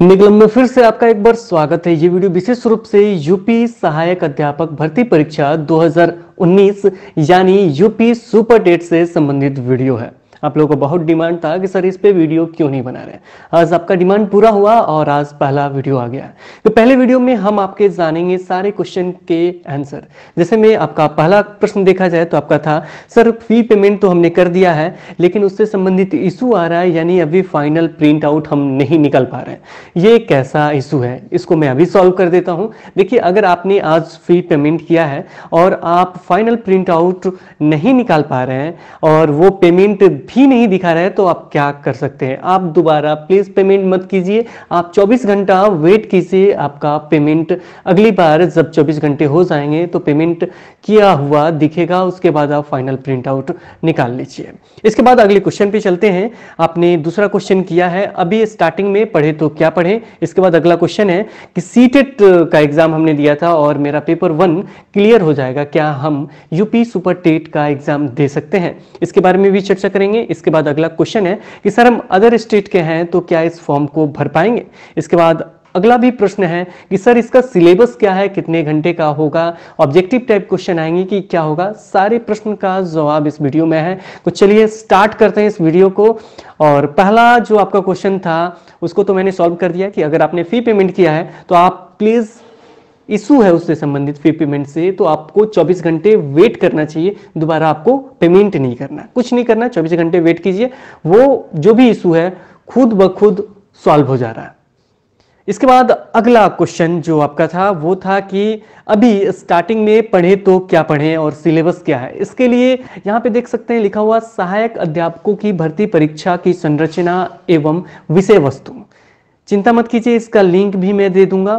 Hindi club में फिर से आपका एक बार स्वागत है ये वीडियो विशेष रूप से यूपी सहायक अध्यापक भर्ती परीक्षा 2019 यानी यूपी सुपर डेट से संबंधित वीडियो है आप लोगों को बहुत डिमांड था कि सर इस पर वीडियो क्यों नहीं बना रहे आज आपका डिमांड पूरा हुआ और आज पहला वीडियो आ गया तो पहले वीडियो में हम आपके जानेंगे सारे क्वेश्चन के आंसर जैसे में आपका पहला प्रश्न देखा जाए तो आपका था सर फी पेमेंट तो हमने कर दिया है लेकिन उससे संबंधित इशू आ रहा है यानी अभी फाइनल प्रिंट आउट हम नहीं निकल पा रहे ये कैसा इशू है इसको मैं अभी सॉल्व कर देता हूं देखिए अगर आपने आज फी पेमेंट किया है और आप फाइनल प्रिंट आउट नहीं निकाल पा रहे हैं और वो पेमेंट भी नहीं दिखा रहा है तो आप क्या कर सकते हैं आप दोबारा प्लीज पेमेंट मत कीजिए आप 24 घंटा वेट कीजिए आपका पेमेंट अगली बार जब 24 घंटे हो जाएंगे तो पेमेंट किया हुआ दिखेगा उसके बाद आप फाइनल प्रिंट आउट निकाल लीजिए इसके बाद अगले क्वेश्चन पे चलते हैं आपने दूसरा क्वेश्चन किया है अभी स्टार्टिंग में पढ़े तो क्या पढ़े इसके बाद अगला क्वेश्चन है कि सीटेट e का एग्जाम हमने दिया था और मेरा पेपर वन क्लियर हो जाएगा क्या हम यूपी सुपर टेट का एग्जाम दे सकते हैं इसके बारे में भी चर्चा करेंगे पाएंगे इसके बाद अगला क्वेश्चन है कि सर हम अदर स्टेट के हैं तो क्या इस फॉर्म को भर पाएंगे इसके बाद अगला भी प्रश्न है कि सर इसका सिलेबस क्या है कितने घंटे का होगा ऑब्जेक्टिव टाइप क्वेश्चन आएंगे कि क्या होगा सारे प्रश्न का जवाब इस वीडियो में है तो चलिए स्टार्ट करते हैं इस वीडियो को और पहला जो आपका क्वेश्चन था उसको तो मैंने सॉल्व कर दिया कि अगर आपने फी पेमेंट किया है तो आप प्लीज़ इशू है उससे संबंधित फी पेमेंट से तो आपको 24 घंटे वेट करना चाहिए दोबारा आपको पेमेंट नहीं करना कुछ नहीं करना 24 घंटे वेट कीजिए वो जो भी इशू है खुद ब खुद सॉल्व हो जा रहा है इसके बाद अगला क्वेश्चन जो आपका था वो था कि अभी स्टार्टिंग में पढ़े तो क्या पढ़े और सिलेबस क्या है इसके लिए यहाँ पे देख सकते हैं लिखा हुआ सहायक अध्यापकों की भर्ती परीक्षा की संरचना एवं विषय वस्तु चिंता मत कीजिए इसका लिंक भी मैं दे दूंगा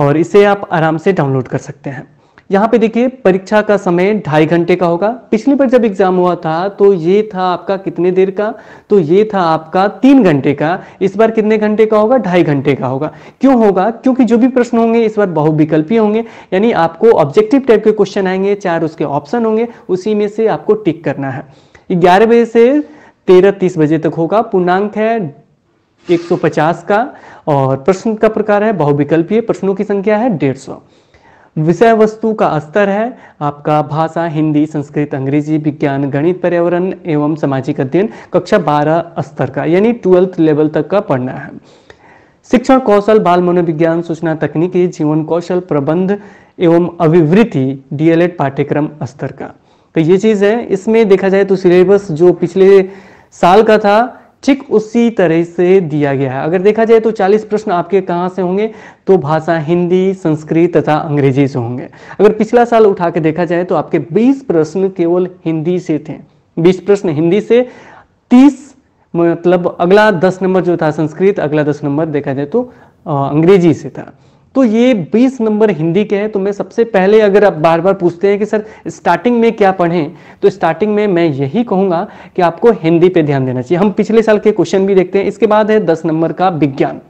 और इसे आप आराम से डाउनलोड कर सकते हैं यहाँ पे देखिए परीक्षा का समय ढाई घंटे का होगा पिछली बार जब एग्जाम हुआ था तो ये था आपका कितने देर का तो ये था आपका तीन घंटे का इस बार कितने घंटे का होगा ढाई घंटे का होगा क्यों होगा क्योंकि जो भी प्रश्न होंगे इस बार बहुविकल्पी होंगे यानी आपको ऑब्जेक्टिव टाइप के क्वेश्चन आएंगे चार उसके ऑप्शन होंगे उसी में से आपको टिक करना है ग्यारह बजे से तेरह तीस बजे तक होगा पूर्णांक है 150 का और प्रश्न का प्रकार है बहुविकल्पीय प्रश्नों की संख्या है 150 विषय वस्तु का स्तर है आपका भाषा हिंदी संस्कृत अंग्रेजी विज्ञान गणित पर्यावरण एवं सामाजिक अध्ययन कक्षा 12 स्तर का यानी ट्वेल्थ लेवल तक का पढ़ना है शिक्षण कौशल बाल मनोविज्ञान सूचना तकनीकी जीवन कौशल प्रबंध एवं अभिवृत्ति डीएलएड पाठ्यक्रम स्तर का तो ये चीज़ है इसमें देखा जाए तो सिलेबस जो पिछले साल का था ठीक उसी तरह से दिया गया है अगर देखा जाए तो 40 प्रश्न आपके कहाँ से होंगे तो भाषा हिंदी संस्कृत तथा अंग्रेजी से होंगे अगर पिछला साल उठा के देखा जाए तो आपके 20 प्रश्न केवल हिंदी से थे 20 प्रश्न हिंदी से 30 मतलब अगला 10 नंबर जो था संस्कृत अगला 10 नंबर देखा जाए तो अंग्रेजी से था तो ये 20 नंबर हिंदी के हैं तो मैं सबसे पहले अगर आप बार बार पूछते हैं कि सर स्टार्टिंग में क्या पढ़ें तो स्टार्टिंग में मैं यही कहूंगा कि आपको हिंदी पे ध्यान देना चाहिए हम पिछले साल के क्वेश्चन भी देखते हैं इसके बाद है दस नंबर का विज्ञान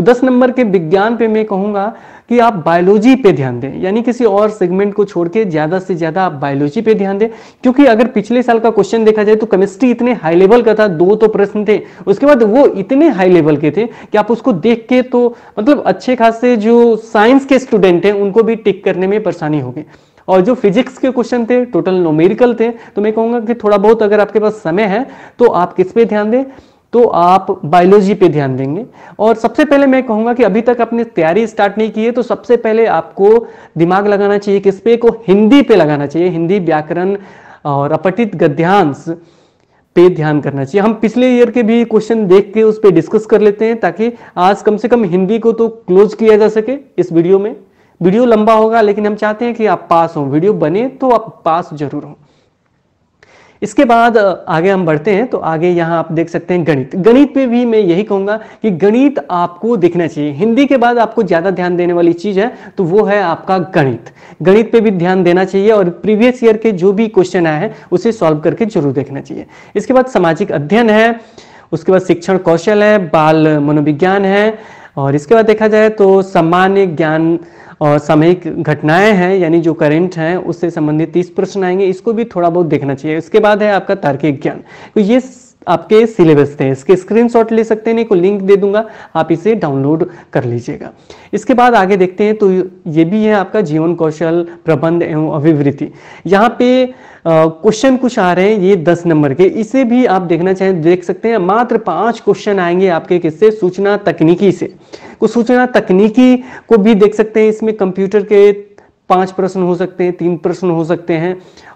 तो दस नंबर के विज्ञान पे मैं कहूंगा कि आप बायोलॉजी पे ध्यान दें यानी किसी और सेगमेंट को छोड़ के ज़्यादा से ज़्यादा आप बायोलॉजी पे ध्यान दें क्योंकि अगर पिछले साल का क्वेश्चन देखा जाए तो केमिस्ट्री इतने हाई लेवल का था दो तो प्रश्न थे उसके बाद वो इतने हाई लेवल के थे कि आप उसको देख के तो मतलब अच्छे खासे जो साइंस के स्टूडेंट हैं उनको भी टिक करने में परेशानी होगी और जो फिजिक्स के क्वेश्चन थे टोटल नोमेरिकल थे तो मैं कहूंगा कि थोड़ा बहुत अगर आपके पास समय है तो आप किस पे ध्यान दें तो आप बायोलॉजी पे ध्यान देंगे और सबसे पहले मैं कहूंगा कि अभी तक आपने तैयारी स्टार्ट नहीं की है तो सबसे पहले आपको दिमाग लगाना चाहिए किस पे को हिंदी पे लगाना चाहिए हिंदी व्याकरण और अपटित गद्यांश पे ध्यान करना चाहिए हम पिछले ईयर के भी क्वेश्चन देख के उस पर डिस्कस कर लेते हैं ताकि आज कम से कम हिंदी को तो क्लोज किया जा सके इस वीडियो में वीडियो लंबा होगा लेकिन हम चाहते हैं कि आप पास हो वीडियो बने तो आप पास जरूर हों इसके बाद आगे हम बढ़ते हैं तो आगे यहाँ आप देख सकते हैं गणित गणित पे भी मैं यही कहूँगा कि गणित आपको देखना चाहिए हिंदी के बाद आपको ज़्यादा ध्यान देने वाली चीज़ है तो वो है आपका गणित गणित पे भी ध्यान देना चाहिए और प्रीवियस ईयर के जो भी क्वेश्चन आए हैं उसे सॉल्व करके जरूर देखना चाहिए इसके बाद सामाजिक अध्ययन है उसके बाद शिक्षण कौशल है बाल मनोविज्ञान है और इसके बाद देखा जाए तो सामान्य ज्ञान और सामयिक घटनाएं हैं यानी जो करेंट हैं उससे संबंधित तीस प्रश्न आएंगे इसको भी थोड़ा बहुत देखना चाहिए उसके बाद है आपका तार्किक ज्ञान तो ये आपके सिलेबस थे इसके स्क्रीनशॉट ले सकते हैं नहीं लिंक दे दूंगा आप इसे डाउनलोड कर लीजिएगा इसके बाद आगे देखते हैं तो ये भी है आपका जीवन कौशल प्रबंध एवं अभिवृत्ति यहाँ पे क्वेश्चन कुछ आ रहे हैं ये दस नंबर के इसे भी आप देखना चाहें देख सकते हैं मात्र पांच क्वेश्चन आएंगे आपके किससे सूचना तकनीकी से कुछ सूचना तकनीकी को भी देख सकते हैं इसमें कंप्यूटर के पांच प्रश्न हो सकते हैं तीन प्रश्न हो सकते हैं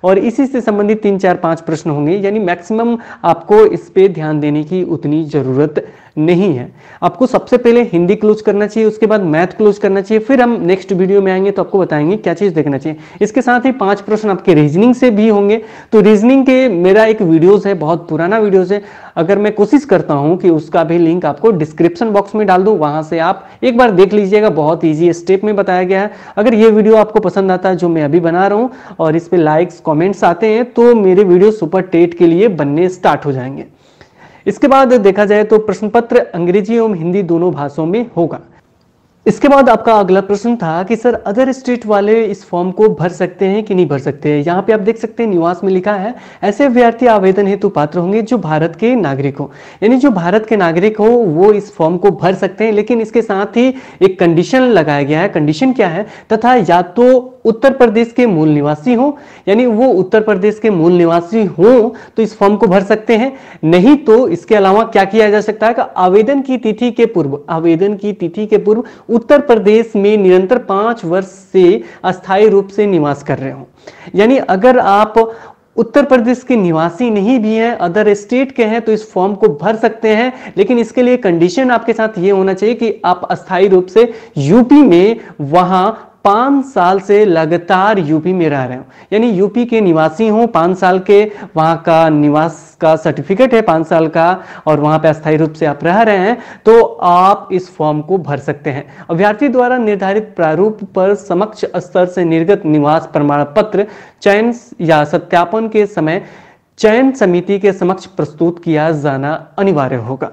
और इसी से संबंधित तीन चार पांच प्रश्न होंगे यानी मैक्सिमम आपको इस पे ध्यान देने की उतनी ज़रूरत नहीं है आपको सबसे पहले हिंदी क्लोज करना चाहिए उसके बाद मैथ क्लोज करना चाहिए फिर हम नेक्स्ट वीडियो में आएंगे तो आपको बताएंगे क्या चीज़ देखना चाहिए इसके साथ ही पांच प्रश्न आपके रीजनिंग से भी होंगे तो रीजनिंग के मेरा एक वीडियोज़ है बहुत पुराना वीडियोज़ है अगर मैं कोशिश करता हूं कि उसका भी लिंक आपको डिस्क्रिप्शन बॉक्स में डाल दू वहां से आप एक बार देख लीजिएगा बहुत ईजी स्टेप में बताया गया है अगर ये वीडियो आपको पसंद आता है जो मैं अभी बना रहा हूँ और इस पर लाइक्स कॉमेंट्स आते हैं तो मेरे वीडियो सुपर टेट के लिए बनने स्टार्ट हो जाएंगे इसके बाद देखा जाए तो प्रश्न पत्र अंग्रेजी एवं हिंदी दोनों भाषाओं में होगा इसके बाद आपका अगला प्रश्न था कि सर अदर स्टेट वाले इस फॉर्म को भर सकते हैं कि नहीं भर सकते हैं यहाँ पे आप देख सकते हैं निवास में लिखा है ऐसे अभ्यर्थी आवेदन हेतु पात्र होंगे जो भारत के नागरिक हो यानी जो भारत के नागरिक हो वो इस फॉर्म को भर सकते हैं लेकिन इसके साथ ही एक कंडीशन लगाया गया है कंडीशन क्या है तथा या तो उत्तर प्रदेश के मूल निवासी हो यानी वो उत्तर प्रदेश के मूल निवासी हो तो इस फॉर्म को भर सकते हैं नहीं तो इसके अलावा क्या किया जा सकता है आवेदन की तिथि के पूर्व आवेदन की तिथि के पूर्व उत्तर प्रदेश में निरंतर पांच वर्ष से अस्थायी रूप से निवास कर रहे हो यानी अगर आप उत्तर प्रदेश के निवासी नहीं भी हैं अदर स्टेट के हैं तो इस फॉर्म को भर सकते हैं लेकिन इसके लिए कंडीशन आपके साथ ये होना चाहिए कि आप अस्थाई रूप से यूपी में वहां पाँच साल से लगातार यूपी में रह रहे हो यानी यूपी के निवासी हो पाँच साल के वहाँ का निवास का सर्टिफिकेट है पाँच साल का और वहाँ पे अस्थायी रूप से आप रह रहे हैं तो आप इस फॉर्म को भर सकते हैं अभ्यर्थी द्वारा निर्धारित प्रारूप पर समक्ष स्तर से निर्गत निवास प्रमाण पत्र चयन या सत्यापन के समय चयन समिति के समक्ष प्रस्तुत किया जाना अनिवार्य होगा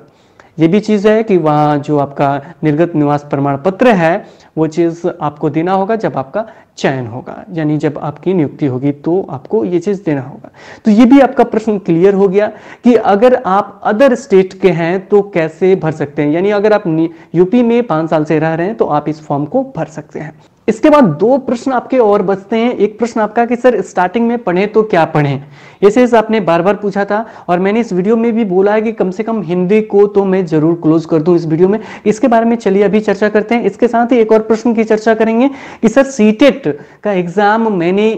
ये भी चीज़ है कि वहां जो आपका निर्गत निवास प्रमाण पत्र है वो चीज़ आपको देना होगा जब आपका चयन होगा यानी जब आपकी नियुक्ति होगी तो आपको ये चीज़ देना होगा तो ये भी आपका प्रश्न क्लियर हो गया कि अगर आप अदर स्टेट के हैं तो कैसे भर सकते हैं यानी अगर आप यूपी में पांच साल से रह रहे हैं तो आप इस फॉर्म को भर सकते हैं इसके बाद दो प्रश्न आपके और बचते हैं एक प्रश्न आपका कि सर स्टार्टिंग में पढ़े तो क्या पढ़े ऐसे आपने बार बार पूछा था और मैंने इस वीडियो में भी बोला है कि कम से कम हिंदी को तो मैं जरूर क्लोज कर दूं इस वीडियो में इसके बारे में चलिए अभी चर्चा करते हैं इसके साथ ही एक और प्रश्न की चर्चा करेंगे कि सर सीटेट e का एग्जाम मैंने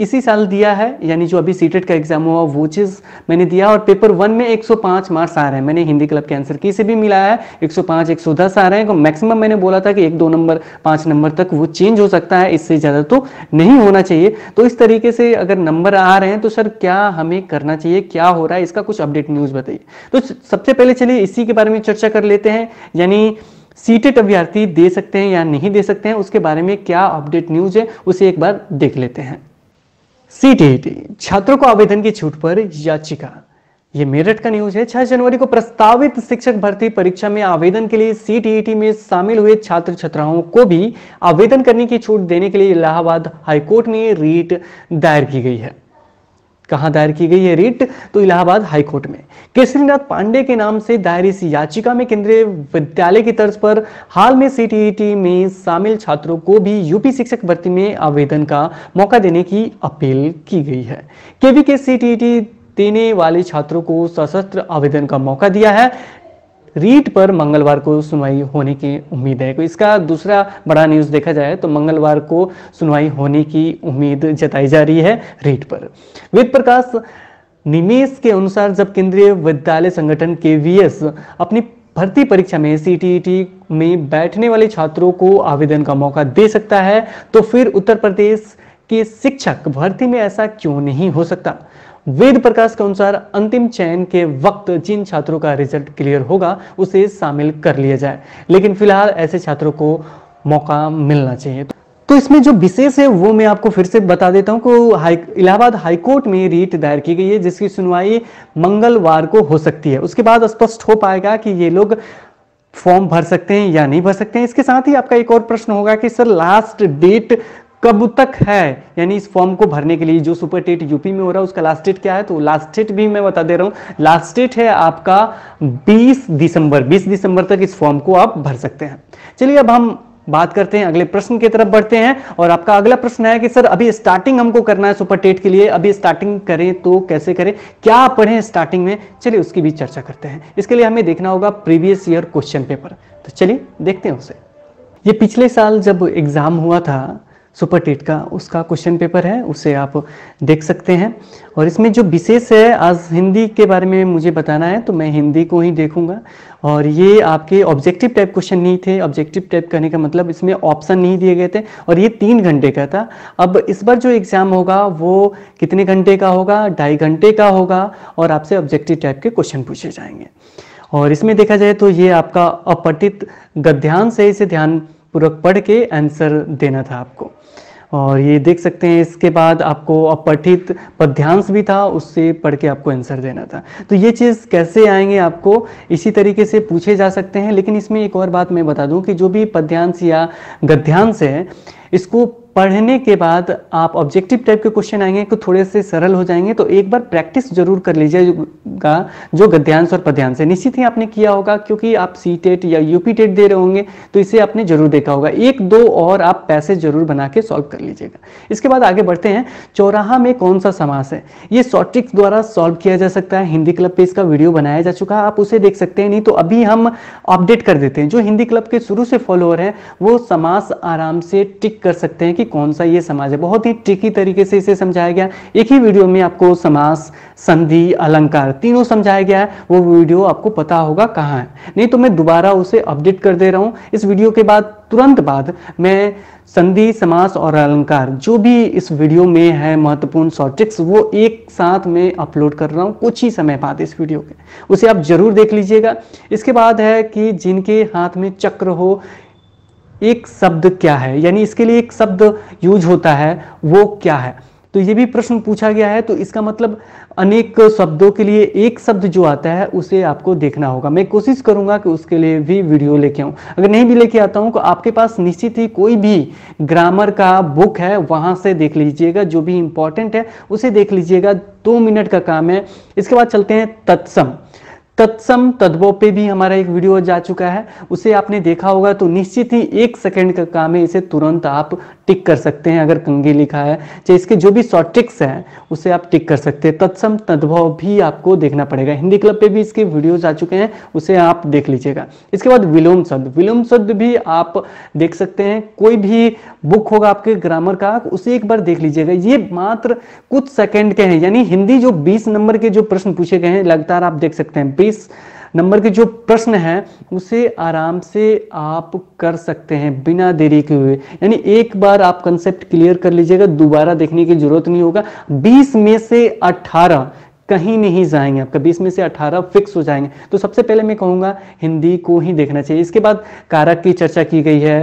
इसी साल दिया है यानी जो अभी सीटेट e का एग्जाम हुआ वो चीज़ मैंने दिया और पेपर वन में 105 मार्क्स आ रहे हैं मैंने हिंदी क्लब के आंसर की से भी मिला है 105 110 आ रहे हैं मैक्सिमम मैंने बोला था कि एक दो नंबर पांच नंबर तक वो चेंज हो सकता है इससे ज़्यादा तो नहीं होना चाहिए तो इस तरीके से अगर नंबर आ रहे हैं तो सर क्या हमें करना चाहिए क्या हो रहा है इसका कुछ अपडेट न्यूज़ बताइए तो सबसे पहले चलिए इसी के बारे में चर्चा कर लेते हैं यानी सीटेट e अभ्यर्थी दे सकते हैं या नहीं दे सकते हैं उसके बारे में क्या अपडेट न्यूज़ है उसे एक बार देख लेते हैं सीटीईटी छात्रों को आवेदन की छूट पर याचिका ये मेरठ का न्यूज है छह जनवरी को प्रस्तावित शिक्षक भर्ती परीक्षा में आवेदन के लिए सीटीईटी में शामिल हुए छात्र छात्राओं को भी आवेदन करने की छूट देने के लिए इलाहाबाद हाईकोर्ट में रीट दायर की गई है कहां दायर की गई है रिट तो इलाहाबाद हाईकोर्ट में केसरीनाथ पांडे के नाम से दायर इस याचिका में केंद्रीय विद्यालय की तर्ज पर हाल में सीटीईटी में शामिल छात्रों को भी यूपी शिक्षक भर्ती में आवेदन का मौका देने की अपील की गई है केवी के सीटीईटी देने वाले छात्रों को सशस्त्र आवेदन का मौका दिया है रीट पर मंगलवार को सुनवाई होने की उम्मीद है इसका दूसरा बड़ा न्यूज़ देखा जाए तो मंगलवार को सुनवाई होने की उम्मीद जताई जा रही है रीट पर वेद प्रकाश निमेश के अनुसार जब केंद्रीय विद्यालय संगठन के एस अपनी भर्ती परीक्षा में सी e में बैठने वाले छात्रों को आवेदन का मौका दे सकता है तो फिर उत्तर प्रदेश के शिक्षक भर्ती में ऐसा क्यों नहीं हो सकता वेद प्रकाश के अनुसार अंतिम चयन के वक्त जिन छात्रों का रिजल्ट क्लियर होगा उसे शामिल कर लिया जाए लेकिन फिलहाल ऐसे छात्रों को मौका मिलना चाहिए तो इसमें जो विशेष है वो मैं आपको फिर से बता देता हूँ कि हाई इलाहाबाद हाईकोर्ट में रीट दायर की गई है जिसकी सुनवाई मंगलवार को हो सकती है उसके बाद स्पष्ट हो पाएगा कि ये लोग फॉर्म भर सकते हैं या नहीं भर सकते हैं इसके साथ ही आपका एक और प्रश्न होगा कि सर लास्ट डेट कब तक है यानी इस फॉर्म को भरने के लिए जो सुपर टेट यूपी में हो रहा है उसका लास्ट डेट क्या है तो लास्ट डेट भी मैं बता दे रहा हूँ लास्ट डेट है आपका 20 दिसंबर 20 दिसंबर तक इस फॉर्म को आप भर सकते हैं चलिए अब हम बात करते हैं अगले प्रश्न की तरफ बढ़ते हैं और आपका अगला प्रश्न है कि सर अभी स्टार्टिंग हमको करना है सुपर टेट के लिए अभी स्टार्टिंग करें तो कैसे करें क्या पढ़े स्टार्टिंग में चलिए उसकी भी चर्चा करते हैं इसके लिए हमें देखना होगा प्रीवियस ईयर क्वेश्चन पेपर तो चलिए देखते हैं उसे ये पिछले साल जब एग्जाम हुआ था सुपर टीट का उसका क्वेश्चन पेपर है उसे आप देख सकते हैं और इसमें जो विशेष है आज हिंदी के बारे में मुझे बताना है तो मैं हिंदी को ही देखूंगा और ये आपके ऑब्जेक्टिव टाइप क्वेश्चन नहीं थे ऑब्जेक्टिव टाइप करने का मतलब इसमें ऑप्शन नहीं दिए गए थे और ये तीन घंटे का था अब इस बार जो एग्ज़ाम होगा वो कितने घंटे का होगा ढाई घंटे का होगा और आपसे ऑब्जेक्टिव टाइप के क्वेश्चन पूछे जाएंगे और इसमें देखा जाए तो ये आपका अपठित गद्यांश है इसे ध्यान पूर्वक पढ़ के आंसर देना था आपको और ये देख सकते हैं इसके बाद आपको अपठित पद्यांश भी था उससे पढ़ के आपको आंसर देना था तो ये चीज़ कैसे आएंगे आपको इसी तरीके से पूछे जा सकते हैं लेकिन इसमें एक और बात मैं बता दूं कि जो भी पद्यांश या गद्यांश है इसको पढ़ने के बाद आप ऑब्जेक्टिव टाइप के क्वेश्चन आएंगे तो थोड़े से सरल हो जाएंगे तो एक बार प्रैक्टिस जरूर कर लीजिएगा जो गद्यांश और पद्यांश है निश्चित ही आपने किया होगा क्योंकि आप सी टेट e या यूपी टेट e दे रहे होंगे तो इसे आपने जरूर देखा होगा एक दो और आप पैसे जरूर बना के सॉल्व कर लीजिएगा इसके बाद आगे बढ़ते हैं चौराहा में कौन सा समास है ये शॉर्ट ट्रिक्स द्वारा सॉल्व किया जा सकता है हिंदी क्लब पे इसका वीडियो बनाया जा चुका है आप उसे देख सकते हैं नहीं तो अभी हम अपडेट कर देते हैं जो हिंदी क्लब के शुरू से फॉलोअर है वो समास आराम से टिक कर सकते हैं कि कौन सा ये समाज है बहुत ही ट्रिकी तरीके से इसे समझाया गया एक ही वीडियो में आपको समास संधि अलंकार तीनों समझाया गया है वो वीडियो आपको पता होगा कहाँ है नहीं तो मैं दोबारा उसे अपडेट कर दे रहा हूँ इस वीडियो के बाद तुरंत बाद मैं संधि समास और अलंकार जो भी इस वीडियो में है महत्वपूर्ण शॉर्ट ट्रिक्स वो एक साथ में अपलोड कर रहा हूँ कुछ ही समय बाद इस वीडियो के उसे आप जरूर देख लीजिएगा इसके बाद है कि जिनके हाथ में चक्र हो एक शब्द क्या है यानी इसके लिए एक शब्द यूज होता है वो क्या है तो ये भी प्रश्न पूछा गया है तो इसका मतलब अनेक शब्दों के लिए एक शब्द जो आता है उसे आपको देखना होगा मैं कोशिश करूंगा कि उसके लिए भी वीडियो लेके आऊं अगर नहीं भी लेके आता हूं तो आपके पास निश्चित ही कोई भी ग्रामर का बुक है वहां से देख लीजिएगा जो भी इंपॉर्टेंट है उसे देख लीजिएगा दो मिनट का काम है इसके बाद चलते हैं तत्सम तत्सम तद्वो पे भी हमारा एक वीडियो जा चुका है उसे आपने देखा होगा तो निश्चित ही एक सेकंड का काम है इसे तुरंत आप टिक कर सकते हैं अगर कंगी लिखा है चाहे इसके जो भी शॉर्ट ट्रिक्स हैं उसे आप टिक कर सकते हैं तत्सम तद्भव भी आपको देखना पड़ेगा हिंदी क्लब पे भी इसके वीडियोज आ चुके हैं उसे आप देख लीजिएगा इसके बाद विलोम शब्द विलोम शब्द भी आप देख सकते हैं कोई भी बुक होगा आपके ग्रामर का उसे एक बार देख लीजिएगा ये मात्र कुछ सेकेंड के हैं यानी हिंदी जो बीस नंबर के जो प्रश्न पूछे गए हैं लगातार आप देख सकते हैं बीस नंबर के जो प्रश्न हैं उसे आराम से आप कर सकते हैं बिना देरी के हुए यानी एक बार आप कंसेप्ट क्लियर कर लीजिएगा दोबारा देखने की जरूरत नहीं होगा 20 में से 18 कहीं नहीं जाएंगे आपका बीस में से अठारह फिक्स हो जाएंगे तो सबसे पहले मैं कहूंगा हिंदी को ही देखना चाहिए इसके बाद कारक की चर्चा की गई है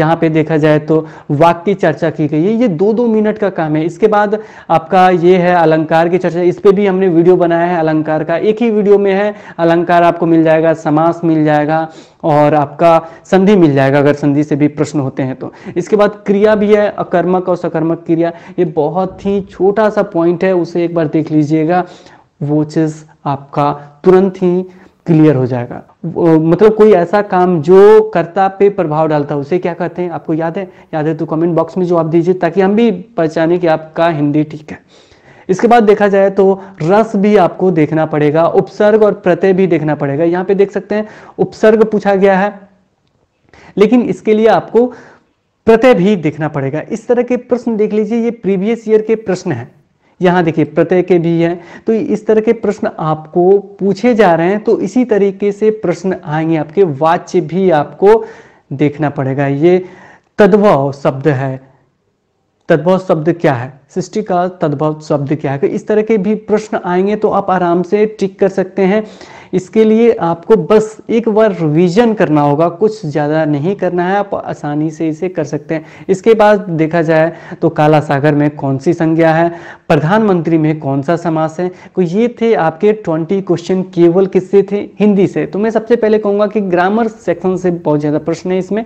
यहाँ पे देखा जाए तो वाक की चर्चा की गई है ये दो दो मिनट का काम है इसके बाद आपका ये है अलंकार की चर्चा इस पर भी हमने वीडियो बनाया है अलंकार का एक ही वीडियो में है अलंकार आपको मिल जाएगा समास मिल जाएगा और आपका संधि मिल जाएगा अगर संधि से भी प्रश्न होते हैं तो इसके बाद क्रिया भी है अकर्मक और सकर्मक क्रिया ये बहुत ही छोटा सा पॉइंट है उसे एक बार देख लीजिएगा वो चीज़ आपका तुरंत ही क्लियर हो जाएगा मतलब कोई ऐसा काम जो कर्ता पे प्रभाव डालता है उसे क्या कहते हैं आपको याद है याद है तो कमेंट बॉक्स में जवाब दीजिए ताकि हम भी पहचाने कि आपका हिंदी ठीक है इसके बाद देखा जाए तो रस भी आपको देखना पड़ेगा उपसर्ग और प्रत्यय भी देखना पड़ेगा यहाँ पे देख सकते हैं उपसर्ग पूछा गया है लेकिन इसके लिए आपको प्रत्यय भी देखना पड़ेगा इस तरह के प्रश्न देख लीजिए ये प्रीवियस ईयर के प्रश्न है यहाँ देखिए प्रत्यय के भी है तो इस तरह के प्रश्न आपको पूछे जा रहे हैं तो इसी तरीके से प्रश्न आएंगे आपके वाच्य भी आपको देखना पड़ेगा ये तद्भव शब्द है तद्भव शब्द क्या है सृष्टि का तद्भव शब्द क्या है तो इस तरह के भी प्रश्न आएंगे तो आप आराम से टिक कर सकते हैं इसके लिए आपको बस एक बार रिवीजन करना होगा कुछ ज़्यादा नहीं करना है आप आसानी से इसे कर सकते हैं इसके बाद देखा जाए तो काला सागर में कौन सी संज्ञा है प्रधानमंत्री में कौन सा समास है तो ये थे आपके ट्वेंटी क्वेश्चन केवल किससे थे हिंदी से तो मैं सबसे पहले कहूंगा कि ग्रामर सेक्शन से बहुत ज़्यादा प्रश्न है इसमें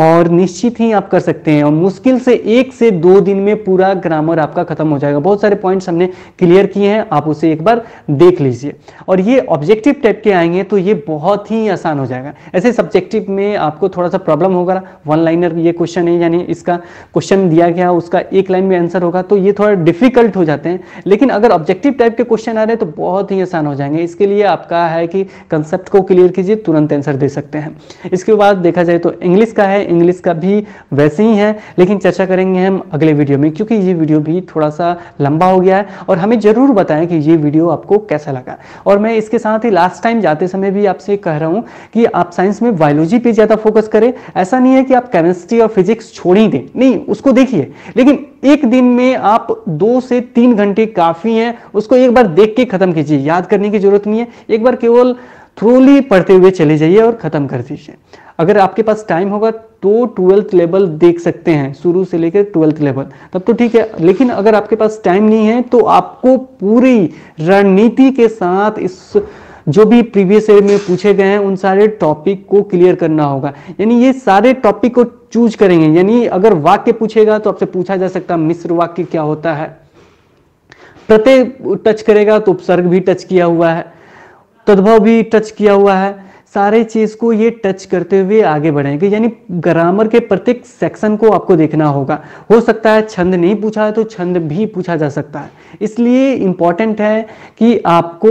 और निश्चित ही आप कर सकते हैं और मुश्किल से एक से दो दिन में पूरा ग्रामर आपका खत्म हो जाएगा बहुत सारे पॉइंट्स हमने क्लियर किए हैं आप उसे एक बार देख लीजिए और ये ऑब्जेक्टिव टाइप के आएंगे तो ये बहुत ही आसान हो जाएगा ऐसे सब्जेक्टिव में आपको थोड़ा सा प्रॉब्लम होगा वन लाइनर ये क्वेश्चन है यानी इसका क्वेश्चन दिया गया उसका एक लाइन में आंसर होगा तो ये थोड़ा डिफिकल्ट हो जाते हैं लेकिन अगर ऑब्जेक्टिव टाइप के क्वेश्चन आ रहे हैं तो बहुत ही आसान हो जाएंगे इसके लिए आपका है कि कंसेप्ट को क्लियर कीजिए तुरंत आंसर दे सकते हैं इसके बाद देखा जाए तो इंग्लिश का है इंग्लिश का भी वैसे ही है लेकिन चर्चा करेंगे हम अगले वीडियो में क्योंकि ये वीडियो भी भी थोड़ा सा लंबा हो गया है और हमें ज़रूर बताएं कि ये वीडियो आपको कैसा लगा और मैं इसके साथ ही लास्ट टाइम जाते समय भी आपसे कह रहा हूँ कि आप साइंस में बायोलॉजी पर ज़्यादा फोकस करें ऐसा नहीं है कि आप केमिस्ट्री और फिजिक्स छोड़ ही दें नहीं उसको देखिए लेकिन एक दिन में आप दो से तीन घंटे काफ़ी हैं उसको एक बार देख के ख़त्म कीजिए याद करने की जरूरत नहीं है एक बार केवल थ्रोली पढ़ते हुए चले जाइए और ख़त्म कर दीजिए अगर आपके पास टाइम होगा तो ट्वेल्थ लेवल देख सकते हैं शुरू से लेकर ट्वेल्थ लेवल तब तो ठीक है लेकिन अगर आपके पास टाइम नहीं है तो आपको पूरी रणनीति के साथ इस जो भी प्रीवियस ईयर में पूछे गए हैं उन सारे टॉपिक को क्लियर करना होगा यानी ये सारे टॉपिक को चूज करेंगे यानी अगर वाक्य पूछेगा तो आपसे पूछा जा सकता है मिश्र वाक्य क्या होता है प्रत्यय टच करेगा तो उपसर्ग भी टच किया हुआ है तद्भव भी टच किया हुआ है सारे चीज को ये टच करते हुए आगे बढ़ेंगे यानी ग्रामर के प्रत्येक सेक्शन को आपको देखना होगा हो सकता है छंद नहीं पूछा है तो छंद भी पूछा जा सकता है इसलिए इम्पॉर्टेंट है कि आपको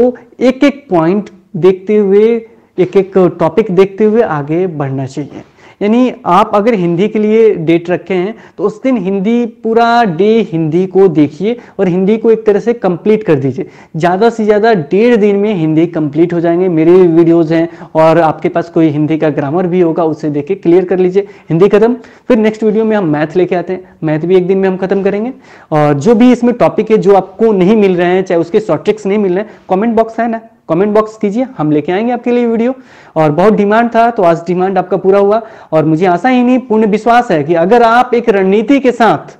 एक एक पॉइंट देखते हुए एक एक टॉपिक देखते हुए आगे बढ़ना चाहिए यानी आप अगर हिंदी के लिए डेट रखे हैं तो उस दिन हिंदी पूरा डे हिंदी को देखिए और हिंदी को एक तरह से कंप्लीट कर दीजिए ज़्यादा से ज़्यादा डेढ़ दिन में हिंदी कंप्लीट हो जाएंगे मेरे वीडियोज़ हैं और आपके पास कोई हिंदी का ग्रामर भी होगा उसे देख के क्लियर कर लीजिए हिंदी खत्म फिर नेक्स्ट वीडियो में हम मैथ लेके आते हैं मैथ भी एक दिन में हम खत्म करेंगे और जो भी इसमें टॉपिक है जो आपको नहीं मिल रहे हैं चाहे उसके शॉर्ट ट्रिक्स नहीं मिल रहे हैं कॉमेंट बॉक्स है ना कमेंट बॉक्स कीजिए हम लेके आएंगे आपके लिए वीडियो और बहुत डिमांड था तो आज डिमांड आपका पूरा हुआ और मुझे आशा ही नहीं पूर्ण विश्वास है कि अगर आप एक रणनीति के साथ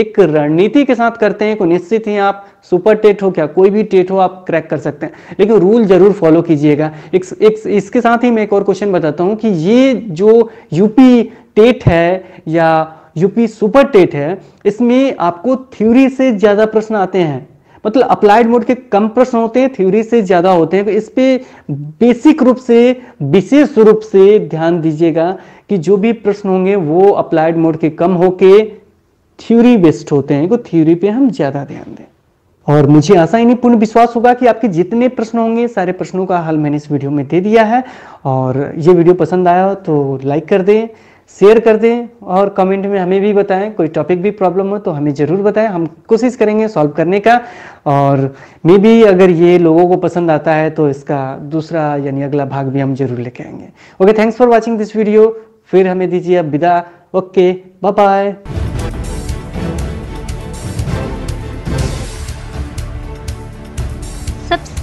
एक रणनीति के साथ करते हैं को निश्चित ही आप सुपर टेट हो क्या कोई भी टेट हो आप क्रैक कर सकते हैं लेकिन रूल जरूर फॉलो कीजिएगा एक, एक इसके साथ ही मैं एक और क्वेश्चन बताता हूं कि ये जो यूपी टेट है या यूपी सुपर टेट है इसमें आपको थ्योरी से ज्यादा प्रश्न आते हैं मतलब अप्लाइड मोड के कम प्रश्न होते हैं थ्योरी से ज्यादा होते हैं तो इस पे बेसिक रूप से विशेष रूप से ध्यान दीजिएगा कि जो भी प्रश्न होंगे वो अप्लाइड मोड के कम होके थ्योरी बेस्ड होते हैं को थ्योरी पे हम ज्यादा ध्यान दें और मुझे आशा नहीं पूर्ण विश्वास होगा कि आपके जितने प्रश्न होंगे सारे प्रश्नों का हल मैंने इस वीडियो में दे दिया है और ये वीडियो पसंद आया तो लाइक कर दें शेयर कर दें और कमेंट में हमें भी बताएं कोई टॉपिक भी प्रॉब्लम हो तो हमें ज़रूर बताएं हम कोशिश करेंगे सॉल्व करने का और मे भी अगर ये लोगों को पसंद आता है तो इसका दूसरा यानी अगला भाग भी हम जरूर लेके आएंगे okay thanks for watching this video फिर हमें दीजिए अब विदा ओके बाय बाय